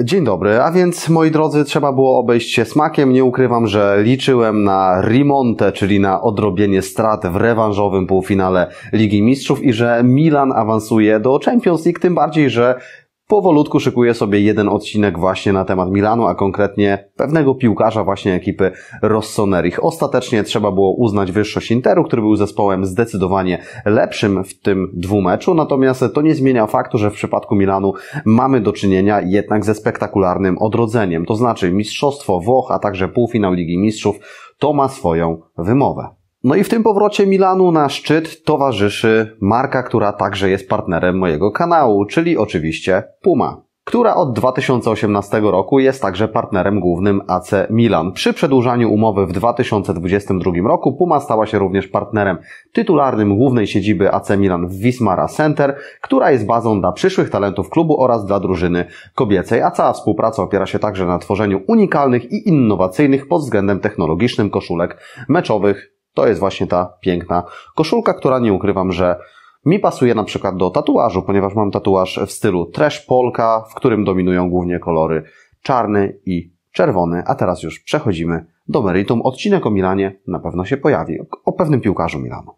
Dzień dobry, a więc moi drodzy, trzeba było obejść się smakiem. Nie ukrywam, że liczyłem na remontę, czyli na odrobienie strat w rewanżowym półfinale Ligi Mistrzów i że Milan awansuje do Champions League, tym bardziej, że powolutku szykuję sobie jeden odcinek właśnie na temat Milanu, a konkretnie pewnego piłkarza właśnie ekipy Rossonerich. Ostatecznie trzeba było uznać wyższość Interu, który był zespołem zdecydowanie lepszym w tym dwumeczu, natomiast to nie zmienia faktu, że w przypadku Milanu mamy do czynienia jednak ze spektakularnym odrodzeniem, to znaczy mistrzostwo Włoch, a także półfinał Ligi Mistrzów to ma swoją wymowę. No i w tym powrocie Milanu na szczyt towarzyszy marka, która także jest partnerem mojego kanału, czyli oczywiście Puma, która od 2018 roku jest także partnerem głównym AC Milan. Przy przedłużaniu umowy w 2022 roku Puma stała się również partnerem tytularnym głównej siedziby AC Milan w Wismara Center, która jest bazą dla przyszłych talentów klubu oraz dla drużyny kobiecej, a cała współpraca opiera się także na tworzeniu unikalnych i innowacyjnych pod względem technologicznym koszulek meczowych to jest właśnie ta piękna koszulka, która nie ukrywam, że mi pasuje na przykład do tatuażu, ponieważ mam tatuaż w stylu trash polka, w którym dominują głównie kolory czarny i czerwony. A teraz już przechodzimy do meritum. Odcinek o Milanie na pewno się pojawi, o pewnym piłkarzu Milanu.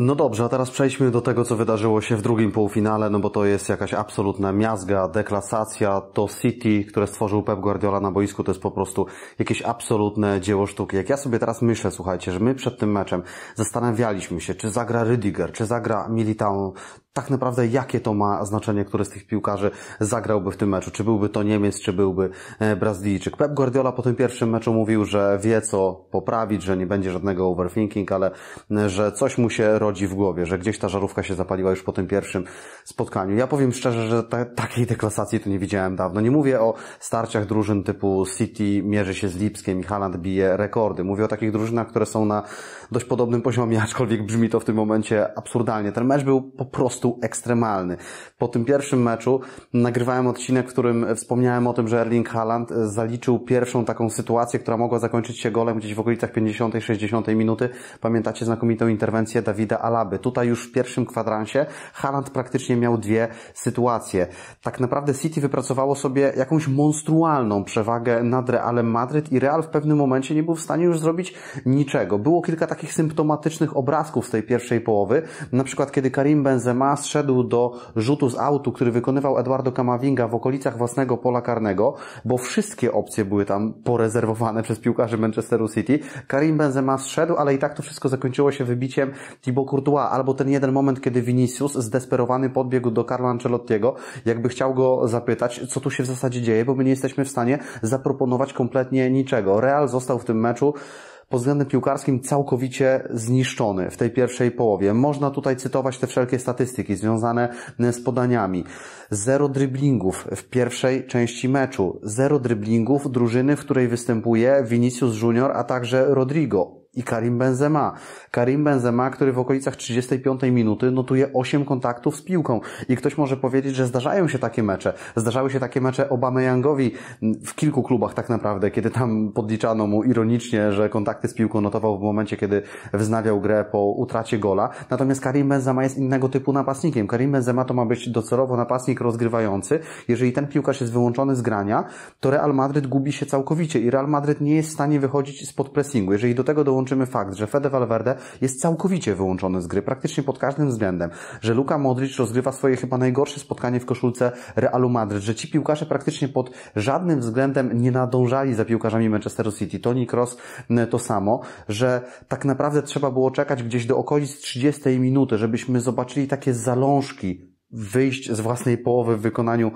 No dobrze, a teraz przejdźmy do tego, co wydarzyło się w drugim półfinale, no bo to jest jakaś absolutna miazga, deklasacja, to City, które stworzył Pep Guardiola na boisku, to jest po prostu jakieś absolutne dzieło sztuki. Jak ja sobie teraz myślę, słuchajcie, że my przed tym meczem zastanawialiśmy się, czy zagra Rydiger, czy zagra Militão, tak naprawdę jakie to ma znaczenie, który z tych piłkarzy zagrałby w tym meczu? Czy byłby to Niemiec, czy byłby e, Brazylijczyk? Pep Guardiola po tym pierwszym meczu mówił, że wie co poprawić, że nie będzie żadnego overthinking, ale e, że coś mu się rodzi w głowie, że gdzieś ta żarówka się zapaliła już po tym pierwszym spotkaniu. Ja powiem szczerze, że ta, takiej deklasacji to nie widziałem dawno. Nie mówię o starciach drużyn typu City mierzy się z Lipskiem i Haaland bije rekordy. Mówię o takich drużynach, które są na dość podobnym poziomie, aczkolwiek brzmi to w tym momencie absurdalnie. Ten mecz był po prostu ekstremalny. Po tym pierwszym meczu nagrywałem odcinek, w którym wspomniałem o tym, że Erling Haaland e, zaliczył pierwszą taką sytuację, która mogła zakończyć się golem gdzieś w okolicach 50-60 minuty. Pamiętacie znakomitą interwencję Dawida Alaby. Tutaj już w pierwszym kwadransie Haaland praktycznie miał dwie sytuacje. Tak naprawdę City wypracowało sobie jakąś monstrualną przewagę nad Realem Madryt i Real w pewnym momencie nie był w stanie już zrobić niczego. Było kilka takich takich symptomatycznych obrazków z tej pierwszej połowy. Na przykład, kiedy Karim Benzema zszedł do rzutu z autu, który wykonywał Eduardo Camavinga w okolicach własnego pola karnego, bo wszystkie opcje były tam porezerwowane przez piłkarzy Manchesteru City. Karim Benzema zszedł, ale i tak to wszystko zakończyło się wybiciem Thibaut Courtois, albo ten jeden moment, kiedy Vinicius zdesperowany podbiegł do Carlo Ancelottiego, jakby chciał go zapytać, co tu się w zasadzie dzieje, bo my nie jesteśmy w stanie zaproponować kompletnie niczego. Real został w tym meczu pod względem piłkarskim całkowicie zniszczony w tej pierwszej połowie. Można tutaj cytować te wszelkie statystyki związane e, z podaniami. Zero driblingów w pierwszej części meczu. Zero driblingów drużyny, w której występuje Vinicius Junior, a także Rodrigo i Karim Benzema. Karim Benzema, który w okolicach 35 minuty notuje 8 kontaktów z piłką. I ktoś może powiedzieć, że zdarzają się takie mecze. Zdarzały się takie mecze Youngowi w kilku klubach tak naprawdę, kiedy tam podliczano mu ironicznie, że kontakty z piłką notował w momencie, kiedy wznawiał grę po utracie gola. Natomiast Karim Benzema jest innego typu napastnikiem. Karim Benzema to ma być docelowo napastnik rozgrywający. Jeżeli ten piłkarz jest wyłączony z grania, to Real Madryt gubi się całkowicie i Real Madryt nie jest w stanie wychodzić spod pressingu. Jeżeli do tego dołączy łączymy fakt, że Fede Valverde jest całkowicie wyłączony z gry, praktycznie pod każdym względem, że Luka Modric rozgrywa swoje chyba najgorsze spotkanie w koszulce Realu Madryt, że ci piłkarze praktycznie pod żadnym względem nie nadążali za piłkarzami Manchesteru City. Toni Kroos to samo, że tak naprawdę trzeba było czekać gdzieś do okolic 30 minuty, żebyśmy zobaczyli takie zalążki wyjść z własnej połowy w wykonaniu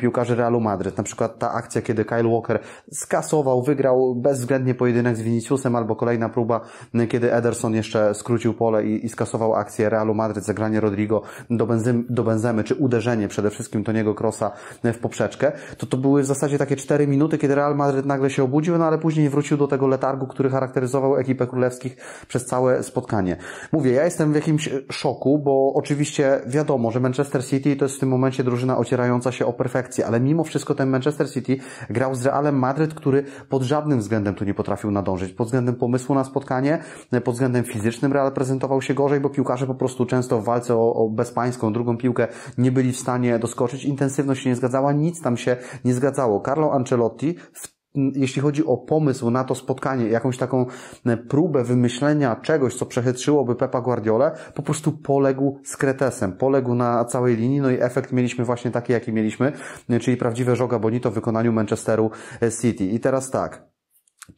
piłkarzy Realu Madryt. Na przykład ta akcja, kiedy Kyle Walker skasował, wygrał bezwzględnie pojedynek z Viniciusem, albo kolejna próba, kiedy Ederson jeszcze skrócił pole i, i skasował akcję Realu Madryt, zagranie Rodrigo do, Benzym, do Benzemy, czy uderzenie przede wszystkim Toniego Crossa w poprzeczkę. To to były w zasadzie takie cztery minuty, kiedy Real Madryt nagle się obudził, no ale później wrócił do tego letargu, który charakteryzował ekipę królewskich przez całe spotkanie. Mówię, ja jestem w jakimś szoku, bo oczywiście wiadomo, że Manchester Manchester City to jest w tym momencie drużyna ocierająca się o perfekcję, ale mimo wszystko ten Manchester City grał z Realem Madryt, który pod żadnym względem tu nie potrafił nadążyć. Pod względem pomysłu na spotkanie, pod względem fizycznym Real prezentował się gorzej, bo piłkarze po prostu często w walce o, o bezpańską drugą piłkę nie byli w stanie doskoczyć, intensywność się nie zgadzała, nic tam się nie zgadzało. Carlo Ancelotti w jeśli chodzi o pomysł na to spotkanie, jakąś taką e, próbę wymyślenia czegoś, co przechytrzyłoby Pepa Guardiola, po prostu poległ z Kretesem, poległ na całej linii, no i efekt mieliśmy właśnie taki, jaki mieliśmy, e, czyli prawdziwe żoga bonito w wykonaniu Manchesteru e, City. I teraz tak,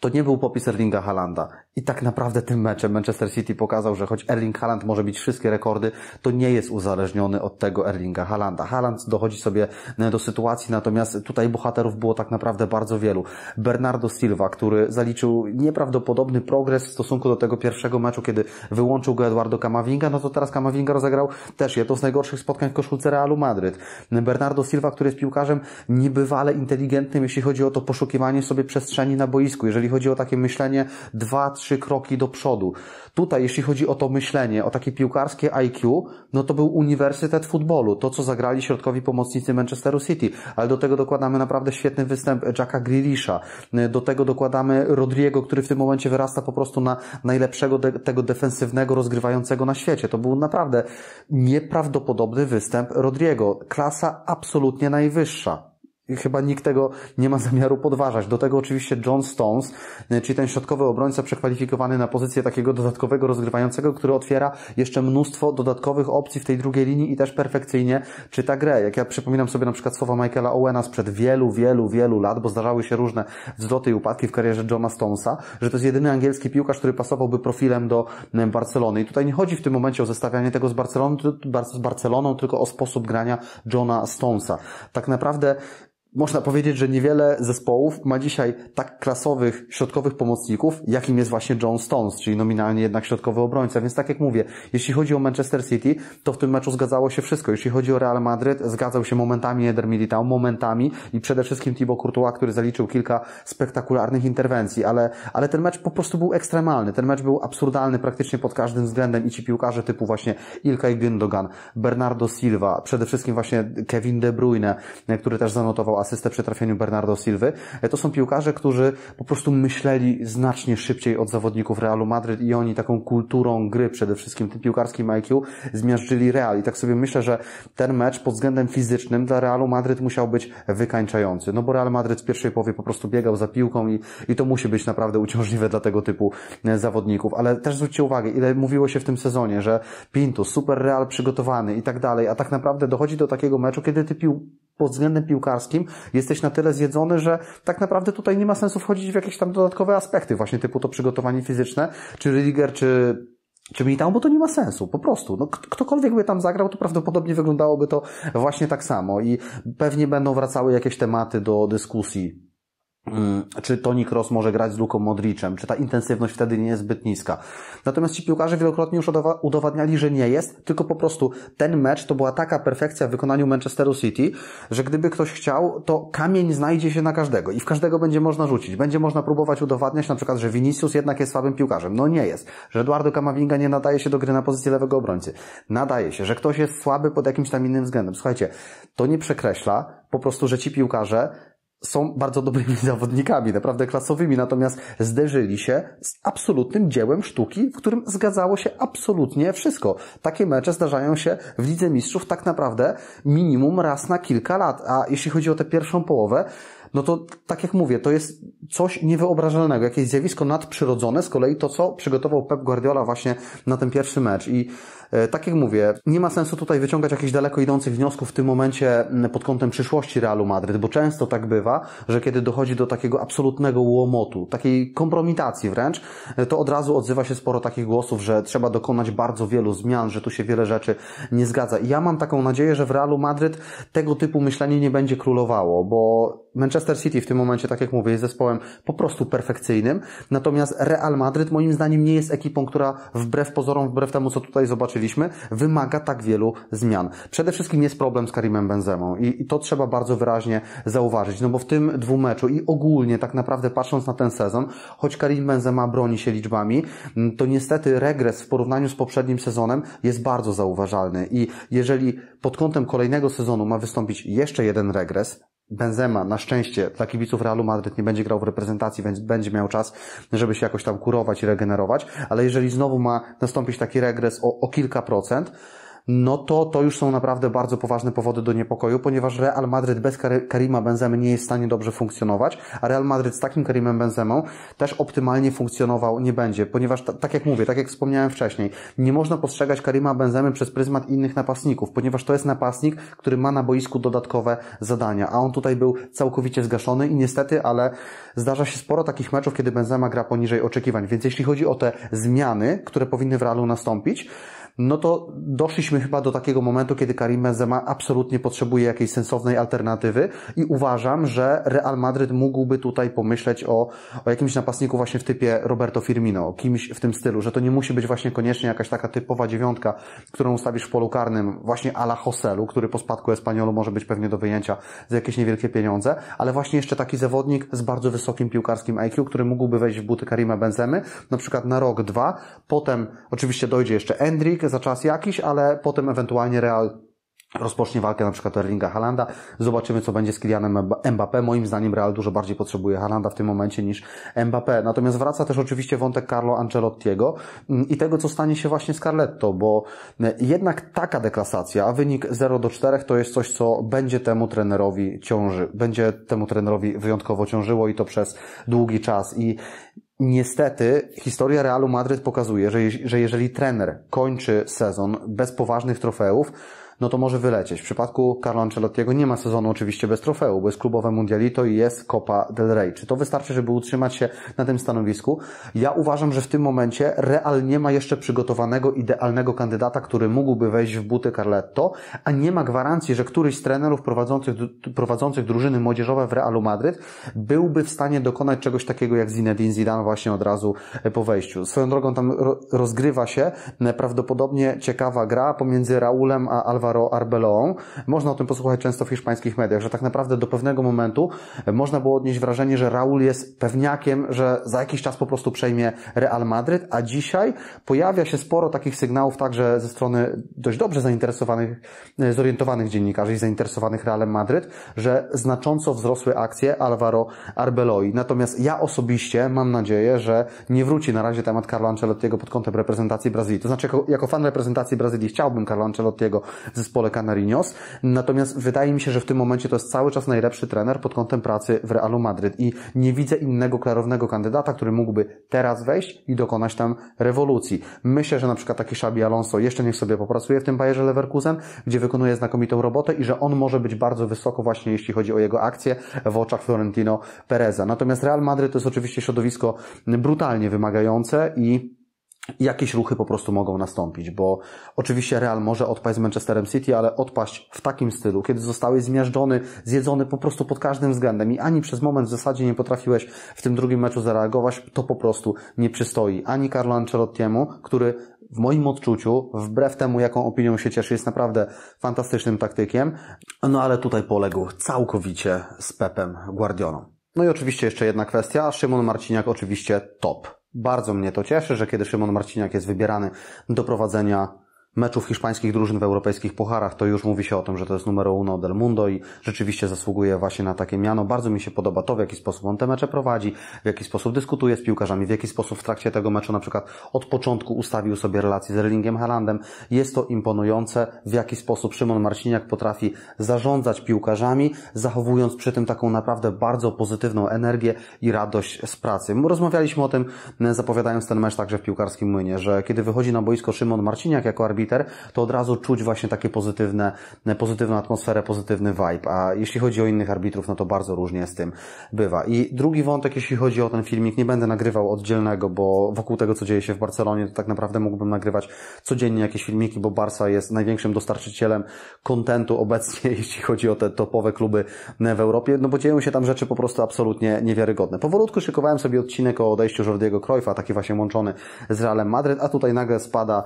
to nie był popis Erlinga Halanda. I tak naprawdę tym meczem Manchester City pokazał, że choć Erling Haaland może bić wszystkie rekordy, to nie jest uzależniony od tego Erlinga Halanda. Haaland dochodzi sobie e, do sytuacji, natomiast tutaj bohaterów było tak naprawdę bardzo wielu. Bernardo Silva, który zaliczył nieprawdopodobny progres w stosunku do tego pierwszego meczu, kiedy wyłączył go Eduardo Camavinga, no to teraz Camavinga rozegrał też jedno z najgorszych spotkań w koszulce Realu Madryt. Bernardo Silva, który jest piłkarzem niebywale inteligentnym, jeśli chodzi o to poszukiwanie sobie przestrzeni na boisku. Jeżeli chodzi o takie myślenie, dwa, trzy kroki do przodu. Tutaj, jeśli chodzi o to myślenie, o takie piłkarskie IQ, no to był Uniwersytet Futbolu, to co zagrali środkowi pomocnicy Manchesteru City, ale do tego dokładamy naprawdę świetny występ Jacka Grealisha, do tego dokładamy Rodriego, który w tym momencie wyrasta po prostu na najlepszego de tego defensywnego rozgrywającego na świecie. To był naprawdę nieprawdopodobny występ Rodriego, klasa absolutnie najwyższa chyba nikt tego nie ma zamiaru podważać. Do tego oczywiście John Stones, e, czyli ten środkowy obrońca przekwalifikowany na pozycję takiego dodatkowego rozgrywającego, który otwiera jeszcze mnóstwo dodatkowych opcji w tej drugiej linii i też perfekcyjnie czyta grę. Jak ja przypominam sobie na przykład słowa Michaela Owena sprzed wielu, wielu, wielu lat, bo zdarzały się różne wzloty i upadki w karierze Johna Stonesa, że to jest jedyny angielski piłkarz, który pasowałby profilem do Barcelony. I tutaj nie chodzi w tym momencie o zestawianie tego z Barceloną, z Barceloną tylko o sposób grania Johna Stonesa. Tak naprawdę można powiedzieć, że niewiele zespołów ma dzisiaj tak klasowych środkowych pomocników, jakim jest właśnie John Stones, czyli nominalnie jednak środkowy obrońca. Więc tak jak mówię, jeśli chodzi o Manchester City, to w tym meczu zgadzało się wszystko. Jeśli chodzi o Real Madrid, zgadzał się momentami Eder Militao, momentami i przede wszystkim Thibaut Courtois, który zaliczył kilka spektakularnych interwencji, ale, ale ten mecz po prostu był ekstremalny. Ten mecz był absurdalny praktycznie pod każdym względem i ci piłkarze typu właśnie Ilkay Gündogan, Bernardo Silva, przede wszystkim właśnie Kevin De Bruyne, który też zanotował asystę przy trafieniu Bernardo Silwy. E, to są piłkarze, którzy po prostu myśleli znacznie szybciej od zawodników Realu Madryt i oni taką kulturą gry, przede wszystkim tym piłkarskim IQ, zmiażdżyli Real. I tak sobie myślę, że ten mecz pod względem fizycznym dla Realu Madryt musiał być wykańczający. No bo Real Madryt w pierwszej połowie po prostu biegał za piłką i, i to musi być naprawdę uciążliwe dla tego typu e, zawodników. Ale też zwróćcie uwagę, ile mówiło się w tym sezonie, że Pintus, super Real przygotowany i tak dalej, a tak naprawdę dochodzi do takiego meczu, kiedy ty pił pod względem piłkarskim jesteś na tyle zjedzony, że tak naprawdę tutaj nie ma sensu wchodzić w jakieś tam dodatkowe aspekty, właśnie typu to przygotowanie fizyczne, czy Rydiger, czy czy Militao, bo to nie ma sensu, po prostu. No, ktokolwiek by tam zagrał, to prawdopodobnie wyglądałoby to właśnie tak samo i pewnie będą wracały jakieś tematy do dyskusji Y, czy Toni Kroos może grać z Luką Modriczem, czy ta intensywność wtedy nie jest zbyt niska. Natomiast ci piłkarze wielokrotnie już udowadniali, że nie jest, tylko po prostu ten mecz to była taka perfekcja w wykonaniu Manchesteru City, że gdyby ktoś chciał, to kamień znajdzie się na każdego i w każdego będzie można rzucić. Będzie można próbować udowadniać na przykład, że Vinicius jednak jest słabym piłkarzem. No nie jest. Że Eduardo Camavinga nie nadaje się do gry na pozycji lewego obrońcy. Nadaje się. Że ktoś jest słaby pod jakimś tam innym względem. Słuchajcie, to nie przekreśla po prostu, że ci piłkarze są bardzo dobrymi zawodnikami, naprawdę klasowymi, natomiast zderzyli się z absolutnym dziełem sztuki, w którym zgadzało się absolutnie wszystko. Takie mecze zdarzają się w Lidze Mistrzów tak naprawdę minimum raz na kilka lat, a jeśli chodzi o tę pierwszą połowę, no to tak jak mówię, to jest coś niewyobrażalnego, jakieś zjawisko nadprzyrodzone, z kolei to, co przygotował Pep Guardiola właśnie na ten pierwszy mecz i E, tak jak mówię, nie ma sensu tutaj wyciągać jakichś daleko idących wniosków w tym momencie mm, pod kątem przyszłości Realu Madryt, bo często tak bywa, że kiedy dochodzi do takiego absolutnego łomotu, takiej kompromitacji wręcz, e, to od razu odzywa się sporo takich głosów, że trzeba dokonać bardzo wielu zmian, że tu się wiele rzeczy nie zgadza. I ja mam taką nadzieję, że w Realu Madryt tego typu myślenie nie będzie królowało, bo Manchester City w tym momencie, tak jak mówię, jest zespołem po prostu perfekcyjnym, natomiast Real Madryt moim zdaniem nie jest ekipą, która wbrew pozorom, wbrew temu co tutaj zobaczyliśmy, wymaga tak wielu zmian. Przede wszystkim jest problem z Karimem Benzemą i, i to trzeba bardzo wyraźnie zauważyć, no bo w tym dwumeczu i ogólnie tak naprawdę patrząc na ten sezon, choć Karim Benzema broni się liczbami, to niestety regres w porównaniu z poprzednim sezonem jest bardzo zauważalny i jeżeli pod kątem kolejnego sezonu ma wystąpić jeszcze jeden regres, Benzema na szczęście dla kibiców Realu Madryt nie będzie grał w reprezentacji, więc będzie miał czas, żeby się jakoś tam kurować i regenerować, ale jeżeli znowu ma nastąpić taki regres o, o kilka procent, no to to już są naprawdę bardzo poważne powody do niepokoju, ponieważ Real Madrid bez Karima Benzemy nie jest w stanie dobrze funkcjonować, a Real Madrid z takim Karimem Benzemą też optymalnie funkcjonował nie będzie, ponieważ tak jak mówię, tak jak wspomniałem wcześniej, nie można postrzegać Karima Benzemy przez pryzmat innych napastników, ponieważ to jest napastnik, który ma na boisku dodatkowe zadania, a on tutaj był całkowicie zgaszony i niestety, ale zdarza się sporo takich meczów, kiedy Benzema gra poniżej oczekiwań, więc jeśli chodzi o te zmiany, które powinny w Realu nastąpić, no to doszliśmy chyba do takiego momentu, kiedy Karim Benzema absolutnie potrzebuje jakiejś sensownej alternatywy i uważam, że Real Madryt mógłby tutaj pomyśleć o, o jakimś napastniku właśnie w typie Roberto Firmino, kimś w tym stylu, że to nie musi być właśnie koniecznie jakaś taka typowa dziewiątka, którą ustawisz w polu karnym właśnie ala Hoselu, który po spadku Espaniolu może być pewnie do wyjęcia za jakieś niewielkie pieniądze, ale właśnie jeszcze taki zawodnik z bardzo wysokim piłkarskim IQ, który mógłby wejść w buty Karima Benzemy, na przykład na rok, dwa, potem oczywiście dojdzie jeszcze Endrik za czas jakiś, ale potem ewentualnie Real rozpocznie walkę na przykład Erlinga Halanda. Zobaczymy, co będzie z Kilianem Mbappé. Moim zdaniem Real dużo bardziej potrzebuje Halanda w tym momencie niż Mbappé. Natomiast wraca też oczywiście wątek Carlo Ancelottiego mm, i tego, co stanie się właśnie z Carletto, bo e, jednak taka deklasacja, wynik 0 do 4 to jest coś, co będzie temu trenerowi ciąży, będzie temu trenerowi wyjątkowo ciążyło i to przez długi czas i Niestety historia Realu Madryt pokazuje, że, je, że jeżeli trener kończy sezon bez poważnych trofeów, no to może wylecieć. W przypadku Carlo Ancelottiego nie ma sezonu oczywiście bez trofeu, bo jest klubowe Mundialito i jest Copa del Rey. Czy to wystarczy, żeby utrzymać się na tym stanowisku? Ja uważam, że w tym momencie Real nie ma jeszcze przygotowanego idealnego kandydata, który mógłby wejść w buty Carletto, a nie ma gwarancji, że któryś z trenerów prowadzących, prowadzących drużyny młodzieżowe w Realu Madryt byłby w stanie dokonać czegoś takiego jak Zinedine Zidane właśnie od razu e, po wejściu. Swoją drogą tam rozgrywa się e, prawdopodobnie ciekawa gra pomiędzy Raulem a Alvarez Alvaro Arbeloą. Można o tym posłuchać często w hiszpańskich mediach, że tak naprawdę do pewnego momentu e, można było odnieść wrażenie, że Raul jest pewniakiem, że za jakiś czas po prostu przejmie Real Madryt, a dzisiaj pojawia się sporo takich sygnałów także ze strony dość dobrze zainteresowanych, e, zorientowanych dziennikarzy i zainteresowanych Realem Madryt, że znacząco wzrosły akcje Alvaro Arbeloi. Natomiast ja osobiście mam nadzieję, że nie wróci na razie temat Carlo Ancelottiego pod kątem reprezentacji Brazylii. To znaczy, jako, jako fan reprezentacji Brazylii chciałbym Carlo Ancelottiego zespole Canarinos. Natomiast wydaje mi się, że w tym momencie to jest cały czas najlepszy trener pod kątem pracy w Realu Madryt i nie widzę innego klarownego kandydata, który mógłby teraz wejść i dokonać tam rewolucji. Myślę, że na przykład taki Xabi Alonso jeszcze niech sobie popracuje w tym Bayerze Leverkusen, gdzie wykonuje znakomitą robotę i że on może być bardzo wysoko właśnie jeśli chodzi o jego akcje w oczach Florentino Pereza. Natomiast Real Madryt to jest oczywiście środowisko brutalnie wymagające i jakieś ruchy po prostu mogą nastąpić, bo oczywiście Real może odpaść z Manchesterem City, ale odpaść w takim stylu, kiedy zostałeś zmiażdżony, zjedzony po prostu pod każdym względem i ani przez moment w zasadzie nie potrafiłeś w tym drugim meczu zareagować, to po prostu nie przystoi ani Carlo Ancelottiemu, który w moim odczuciu, wbrew temu jaką opinią się cieszy, jest naprawdę fantastycznym taktykiem, no ale tutaj poległ całkowicie z Pepem Guardioną. No i oczywiście jeszcze jedna kwestia, Szymon Marciniak oczywiście top bardzo mnie to cieszy, że kiedy Szymon Marciniak jest wybierany do prowadzenia meczów hiszpańskich drużyn w europejskich pucharach, to już mówi się o tym, że to jest numer uno del mundo i rzeczywiście zasługuje właśnie na takie miano. Bardzo mi się podoba to, w jaki sposób on te mecze prowadzi, w jaki sposób dyskutuje z piłkarzami, w jaki sposób w trakcie tego meczu na przykład od początku ustawił sobie relacje z Erlingiem Haalandem. Jest to imponujące, w jaki sposób Szymon Marciniak potrafi zarządzać piłkarzami, zachowując przy tym taką naprawdę bardzo pozytywną energię i radość z pracy. Rozmawialiśmy o tym, zapowiadając ten mecz także w piłkarskim młynie, że kiedy wychodzi na boisko Szymon Marciniak jako arbitr liter, to od razu czuć właśnie takie pozytywne, pozytywną atmosferę, pozytywny vibe. A jeśli chodzi o innych arbitrów, no to bardzo różnie z tym bywa. I drugi wątek, jeśli chodzi o ten filmik, nie będę nagrywał oddzielnego, bo wokół tego, co dzieje się w Barcelonie, to tak naprawdę mógłbym nagrywać codziennie jakieś filmiki, bo Barca jest największym dostarczycielem kontentu obecnie, jeśli chodzi o te topowe kluby w Europie, no bo dzieją się tam rzeczy po prostu absolutnie niewiarygodne. Powolutku szykowałem sobie odcinek o odejściu Jordiego Cruyffa, taki właśnie łączony z Realem Madryt, a tutaj nagle spada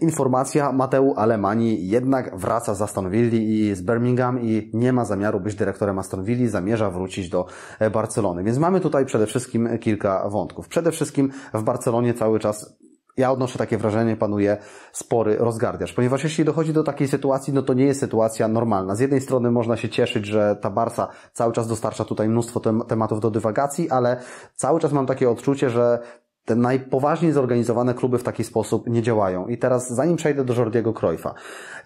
informacja, Racja, Mateu Alemani jednak wraca z Aston Villa i z Birmingham i nie ma zamiaru być dyrektorem Aston Villa, zamierza wrócić do e, Barcelony. Więc mamy tutaj przede wszystkim e, kilka wątków. Przede wszystkim w Barcelonie cały czas ja odnoszę takie wrażenie, panuje spory rozgardiasz, ponieważ jeśli dochodzi do takiej sytuacji, no to nie jest sytuacja normalna. Z jednej strony można się cieszyć, że ta Barca cały czas dostarcza tutaj mnóstwo tematów do dywagacji, ale cały czas mam takie odczucie, że te najpoważniej zorganizowane kluby w taki sposób nie działają. I teraz, zanim przejdę do Jordiego Cruyffa,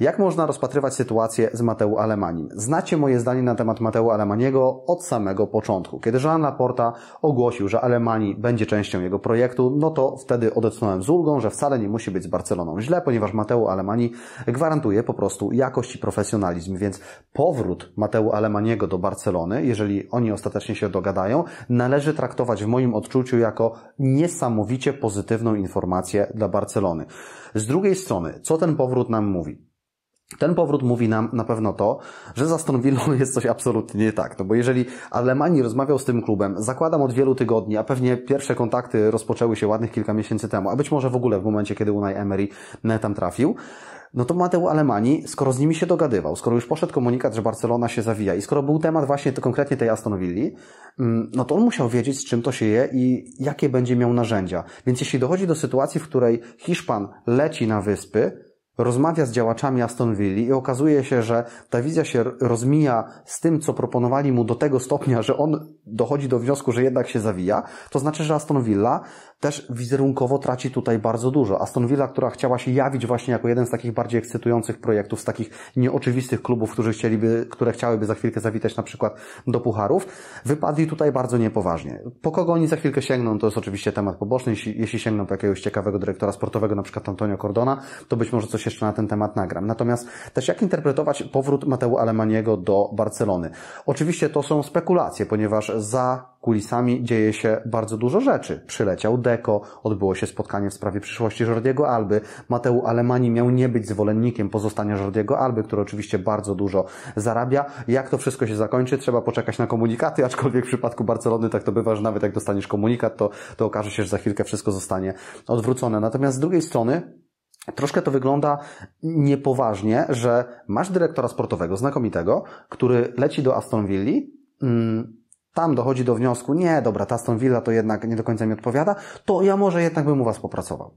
jak można rozpatrywać sytuację z Mateu Alemanim? Znacie moje zdanie na temat Mateu Alemaniego od samego początku. Kiedy Jean Laporta ogłosił, że Alemani będzie częścią jego projektu, no to wtedy odetchnąłem z ulgą, że wcale nie musi być z Barceloną źle, ponieważ Mateu Alemani gwarantuje po prostu jakość i profesjonalizm, więc powrót Mateu Alemaniego do Barcelony, jeżeli oni ostatecznie się dogadają, należy traktować w moim odczuciu jako niesamowite niesamowicie pozytywną informację dla Barcelony. Z drugiej strony, co ten powrót nam mówi? Ten powrót mówi nam na pewno to, że za Stonville jest coś absolutnie nie tak. No bo jeżeli Alemani rozmawiał z tym klubem, zakładam od wielu tygodni, a pewnie pierwsze kontakty rozpoczęły się ładnych kilka miesięcy temu, a być może w ogóle w momencie, kiedy Unai Emery tam trafił, no to Mateo Alemani, skoro z nimi się dogadywał, skoro już poszedł komunikat, że Barcelona się zawija i skoro był temat właśnie to konkretnie tej Aston Villa, mm, no to on musiał wiedzieć, z czym to się je i jakie będzie miał narzędzia. Więc jeśli dochodzi do sytuacji, w której Hiszpan leci na wyspy, rozmawia z działaczami Aston Villa i okazuje się, że ta wizja się rozmija z tym, co proponowali mu do tego stopnia, że on dochodzi do wniosku, że jednak się zawija, to znaczy, że Aston Villa też wizerunkowo traci tutaj bardzo dużo. Aston Villa, która chciała się jawić właśnie jako jeden z takich bardziej ekscytujących projektów, z takich nieoczywistych klubów, którzy chcieliby, które chciałyby za chwilkę zawitać na przykład do pucharów, wypadli tutaj bardzo niepoważnie. Po kogo oni za chwilkę sięgną, to jest oczywiście temat poboczny. Jeśli, jeśli sięgną po jakiegoś ciekawego dyrektora sportowego, na przykład Antonio Cordona, to być może coś jeszcze na ten temat nagram. Natomiast też jak interpretować powrót Mateu Alemaniego do Barcelony? Oczywiście to są spekulacje, ponieważ za kulisami dzieje się bardzo dużo rzeczy. Przyleciał Deco, odbyło się spotkanie w sprawie przyszłości Jordiego Alby. Mateu Alemani miał nie być zwolennikiem pozostania Jordiego Alby, który oczywiście bardzo dużo zarabia. Jak to wszystko się zakończy? Trzeba poczekać na komunikaty, aczkolwiek w przypadku Barcelony tak to bywa, że nawet jak dostaniesz komunikat, to, to okaże się, że za chwilkę wszystko zostanie odwrócone. Natomiast z drugiej strony Troszkę to wygląda niepoważnie, że masz dyrektora sportowego znakomitego, który leci do Aston Villa, mm, tam dochodzi do wniosku, nie, dobra, ta Aston Villa to jednak nie do końca mi odpowiada, to ja może jednak bym u Was popracował.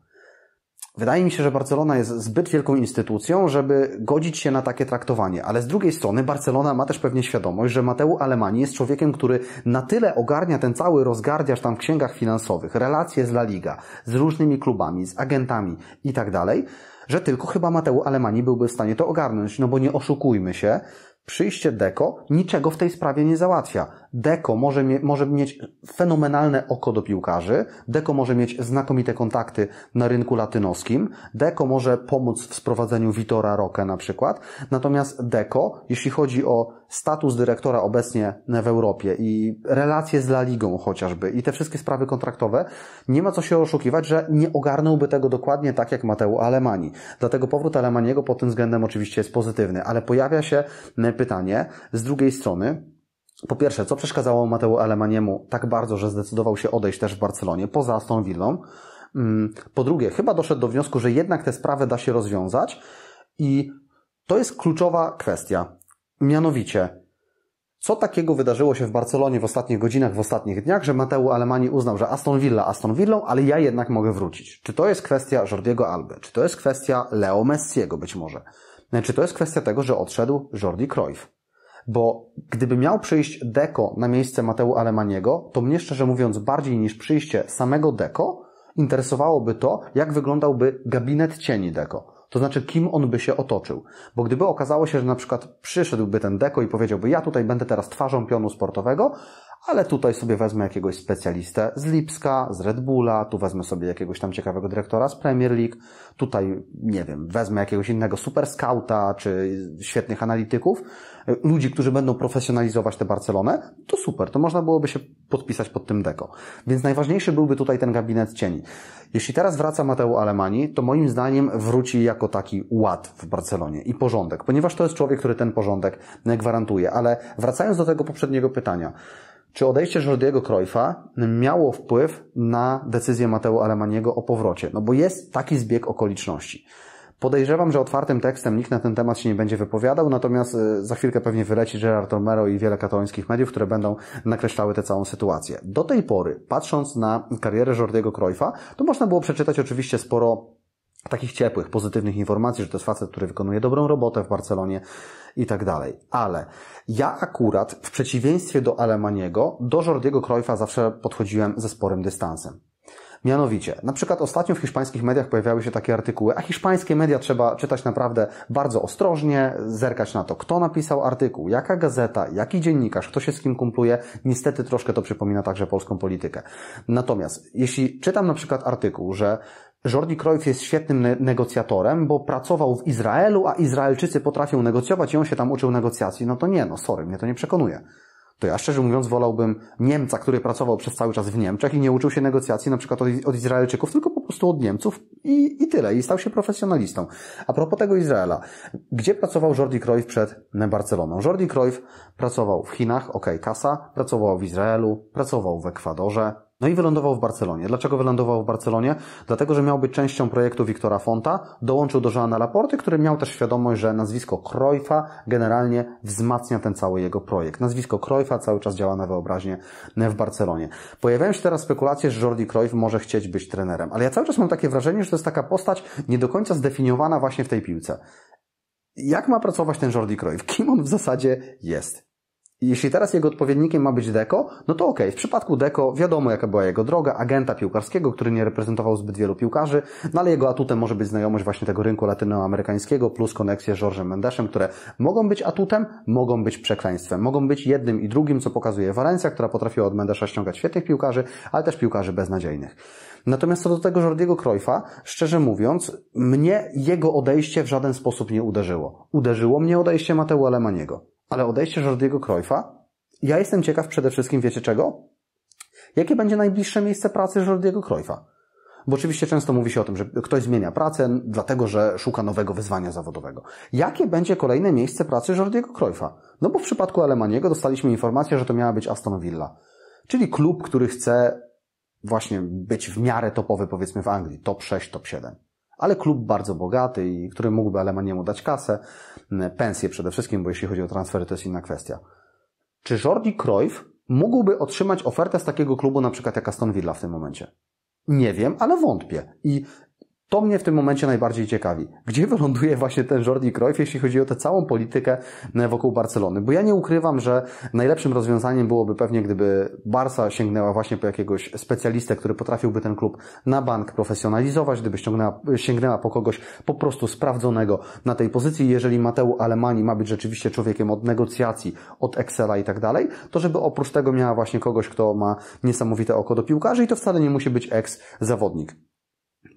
Wydaje mi się, że Barcelona jest zbyt wielką instytucją, żeby godzić się na takie traktowanie, ale z drugiej strony Barcelona ma też pewnie świadomość, że Mateu Alemani jest człowiekiem, który na tyle ogarnia ten cały rozgardiarz tam w księgach finansowych, relacje z La Liga, z różnymi klubami, z agentami i tak dalej, że tylko chyba Mateu Alemani byłby w stanie to ogarnąć, no bo nie oszukujmy się, przyjście Deko niczego w tej sprawie nie załatwia. Deko może, mie może mieć fenomenalne oko do piłkarzy, Deko może mieć znakomite kontakty na rynku latynoskim, Deko może pomóc w sprowadzeniu Vitora Roque na przykład, natomiast Deko, jeśli chodzi o status dyrektora obecnie w Europie i relacje z La Ligą chociażby i te wszystkie sprawy kontraktowe, nie ma co się oszukiwać, że nie ogarnąłby tego dokładnie tak jak Mateo Alemani. Dlatego powrót Alemaniego pod tym względem oczywiście jest pozytywny, ale pojawia się e, pytanie z drugiej strony, po pierwsze, co przeszkadzało Mateu Alemaniemu tak bardzo, że zdecydował się odejść też w Barcelonie, poza Aston Villą. Mm, po drugie, chyba doszedł do wniosku, że jednak tę sprawę da się rozwiązać i to jest kluczowa kwestia. Mianowicie, co takiego wydarzyło się w Barcelonie w ostatnich godzinach, w ostatnich dniach, że Mateu Alemani uznał, że Aston Villa Aston Villą, ale ja jednak mogę wrócić? Czy to jest kwestia Jordiego Alby? Czy to jest kwestia Leo Messiego być może? E, czy to jest kwestia tego, że odszedł Jordi Cruyff? Bo gdyby miał przyjść Deko na miejsce Mateu Alemaniego, to mnie szczerze mówiąc bardziej niż przyjście samego Deko interesowałoby to, jak wyglądałby gabinet cieni Deko. To znaczy, kim on by się otoczył. Bo gdyby okazało się, że na przykład przyszedłby ten Deko i powiedziałby, ja tutaj będę teraz twarzą pionu sportowego, ale tutaj sobie wezmę jakiegoś specjalistę z Lipska, z Red Bulla, tu wezmę sobie jakiegoś tam ciekawego dyrektora z Premier League, tutaj, nie wiem, wezmę jakiegoś innego super scouta, czy świetnych analityków, e, ludzi, którzy będą profesjonalizować tę Barcelonę, to super, to można byłoby się podpisać pod tym deko. Więc najważniejszy byłby tutaj ten gabinet cieni. Jeśli teraz wraca Mateo Alemani, to moim zdaniem wróci jako taki ład w Barcelonie i porządek, ponieważ to jest człowiek, który ten porządek gwarantuje. Ale wracając do tego poprzedniego pytania, czy odejście Jordiego Cruyffa miało wpływ na decyzję Mateo Alemaniego o powrocie? No bo jest taki zbieg okoliczności. Podejrzewam, że otwartym tekstem nikt na ten temat się nie będzie wypowiadał, natomiast e, za chwilkę pewnie wyleci Gerard Romero i wiele katalońskich mediów, które będą nakreślały tę całą sytuację. Do tej pory, patrząc na karierę Jordiego Cruyffa, to można było przeczytać oczywiście sporo takich ciepłych, pozytywnych informacji, że to jest facet, który wykonuje dobrą robotę w Barcelonie i tak dalej. Ale ja akurat, w przeciwieństwie do Alemaniego, do Jordiego Cruyffa zawsze podchodziłem ze sporym dystansem. Mianowicie, na przykład ostatnio w hiszpańskich mediach pojawiały się takie artykuły, a hiszpańskie media trzeba czytać naprawdę bardzo ostrożnie, zerkać na to, kto napisał artykuł, jaka gazeta, jaki dziennikarz, kto się z kim kumpluje. Niestety troszkę to przypomina także polską politykę. Natomiast jeśli czytam na przykład artykuł, że Jordi Cruyff jest świetnym negocjatorem, bo pracował w Izraelu, a Izraelczycy potrafią negocjować i on się tam uczył negocjacji. No to nie, no sorry, mnie to nie przekonuje. To ja szczerze mówiąc wolałbym Niemca, który pracował przez cały czas w Niemczech i nie uczył się negocjacji na przykład od, Izraelczyków, tylko po prostu od Niemców i, i tyle. I stał się profesjonalistą. A propos tego Izraela. Gdzie pracował Jordi Cruyff przed Barceloną? Jordi Cruyff pracował w Chinach, ok, kasa, pracował w Izraelu, pracował w Ekwadorze, no i wylądował w Barcelonie. Dlaczego wylądował w Barcelonie? Dlatego, że miał być częścią projektu Wiktora Fonta, dołączył do Joana Laporty, który miał też świadomość, że nazwisko Cruyffa generalnie wzmacnia ten cały jego projekt. Nazwisko Cruyffa cały czas działa na wyobraźnię w Barcelonie. Pojawiają się teraz spekulacje, że Jordi Cruyff może chcieć być trenerem, ale ja cały czas mam takie wrażenie, że to jest taka postać nie do końca zdefiniowana właśnie w tej piłce. Jak ma pracować ten Jordi Cruyff? Kim on w zasadzie jest? jeśli teraz jego odpowiednikiem ma być Deko, no to okej, okay. w przypadku Deko wiadomo jaka była jego droga, agenta piłkarskiego, który nie reprezentował zbyt wielu piłkarzy, no ale jego atutem może być znajomość właśnie tego rynku latynoamerykańskiego plus koneksje z George'em Mendeszem, które mogą być atutem, mogą być przekleństwem, mogą być jednym i drugim, co pokazuje Walencja, która potrafiła od Mendesza ściągać świetnych piłkarzy, ale też piłkarzy beznadziejnych. Natomiast co do tego Jordiego Cruyffa, szczerze mówiąc, mnie jego odejście w żaden sposób nie uderzyło. Uderzyło mnie odejście Mateu Alemaniego ale odejście Jordiego Cruyffa, ja jestem ciekaw przede wszystkim, wiecie czego? Jakie będzie najbliższe miejsce pracy Jordiego Cruyffa? Bo oczywiście często mówi się o tym, że ktoś zmienia pracę, dlatego że szuka nowego wyzwania zawodowego. Jakie będzie kolejne miejsce pracy Jordiego Cruyffa? No bo w przypadku Alemaniego dostaliśmy informację, że to miała być Aston Villa, czyli klub, który chce właśnie być w miarę topowy, powiedzmy w Anglii, top 6, top 7 ale klub bardzo bogaty i który mógłby Alemaniemu dać kasę, mm, pensję przede wszystkim, bo jeśli chodzi o transfery, to jest inna kwestia. Czy Jordi Cruyff mógłby otrzymać ofertę z takiego klubu, na przykład jak Aston Villa w tym momencie? Nie wiem, ale wątpię. I to mnie w tym momencie najbardziej ciekawi. Gdzie wyląduje właśnie ten Jordi Cruyff, jeśli chodzi o tę całą politykę e, wokół Barcelony? Bo ja nie ukrywam, że najlepszym rozwiązaniem byłoby pewnie, gdyby Barca sięgnęła właśnie po jakiegoś specjalistę, który potrafiłby ten klub na bank profesjonalizować, gdyby sięgnęła po kogoś po prostu sprawdzonego na tej pozycji. Jeżeli Mateu Alemani ma być rzeczywiście człowiekiem od negocjacji, od Excela i tak dalej, to żeby oprócz tego miała właśnie kogoś, kto ma niesamowite oko do piłkarzy i to wcale nie musi być ex zawodnik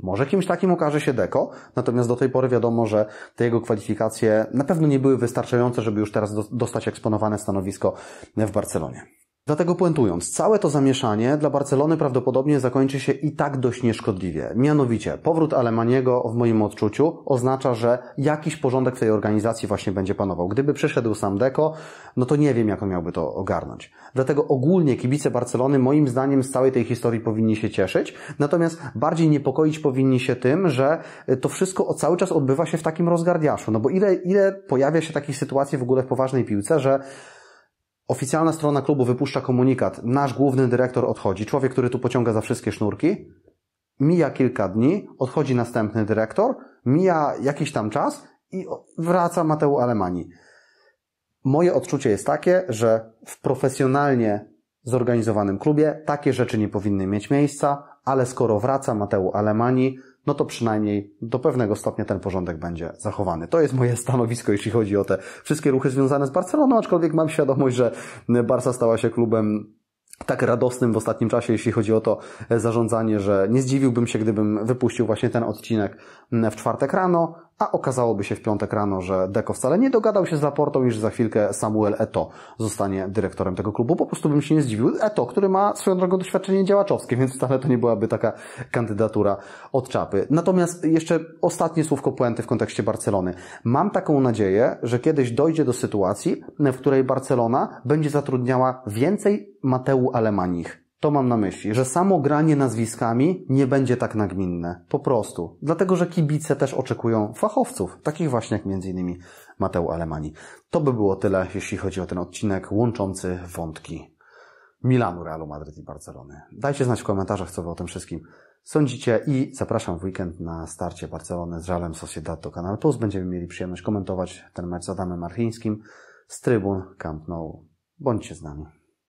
może kimś takim okaże się Deko, natomiast do tej pory wiadomo, że te jego kwalifikacje na pewno nie były wystarczające, żeby już teraz dostać eksponowane stanowisko w Barcelonie. Dlatego puentując, całe to zamieszanie dla Barcelony prawdopodobnie zakończy się i tak dość nieszkodliwie. Mianowicie, powrót Alemaniego w moim odczuciu oznacza, że jakiś porządek w tej organizacji właśnie będzie panował. Gdyby przyszedł sam Deko, no to nie wiem, jak on miałby to ogarnąć. Dlatego ogólnie kibice Barcelony moim zdaniem z całej tej historii powinni się cieszyć, natomiast bardziej niepokoić powinni się tym, że y, to wszystko cały czas odbywa się w takim rozgardiaszu. No bo ile, ile pojawia się takich sytuacji w ogóle w poważnej piłce, że Oficjalna strona klubu wypuszcza komunikat. Nasz główny dyrektor odchodzi. Człowiek, który tu pociąga za wszystkie sznurki. Mija kilka dni, odchodzi następny dyrektor, mija jakiś tam czas i wraca Mateu Alemani. Moje odczucie jest takie, że w profesjonalnie zorganizowanym klubie takie rzeczy nie powinny mieć miejsca, ale skoro wraca Mateu Alemani, no to przynajmniej do pewnego stopnia ten porządek będzie zachowany. To jest moje stanowisko, jeśli chodzi o te wszystkie ruchy związane z Barceloną, aczkolwiek mam świadomość, że Barca stała się klubem tak radosnym w ostatnim czasie, jeśli chodzi o to zarządzanie, że nie zdziwiłbym się, gdybym wypuścił właśnie ten odcinek w czwartek rano a okazałoby się w piątek rano, że Deko wcale nie dogadał się z Laportą i że za chwilkę Samuel Eto zostanie dyrektorem tego klubu. Po prostu bym się nie zdziwił. Eto, który ma swoją drogą doświadczenie działaczowskie, więc wcale to nie byłaby taka kandydatura od czapy. Natomiast jeszcze ostatnie słówko puenty w kontekście Barcelony. Mam taką nadzieję, że kiedyś dojdzie do sytuacji, w której Barcelona będzie zatrudniała więcej Mateu Alemanich to mam na myśli, że samo granie nazwiskami nie będzie tak nagminne. Po prostu. Dlatego, że kibice też oczekują fachowców, takich właśnie jak m.in. Mateusz Alemani. To by było tyle, jeśli chodzi o ten odcinek łączący wątki Milanu, Realu Madryt i Barcelony. Dajcie znać w komentarzach, co wy o tym wszystkim sądzicie i zapraszam w weekend na starcie Barcelony z Realem Sociedad do Kanal Plus. Będziemy mieli przyjemność komentować ten mecz z Adamem Marchińskim z trybun Camp Nou. Bądźcie z nami.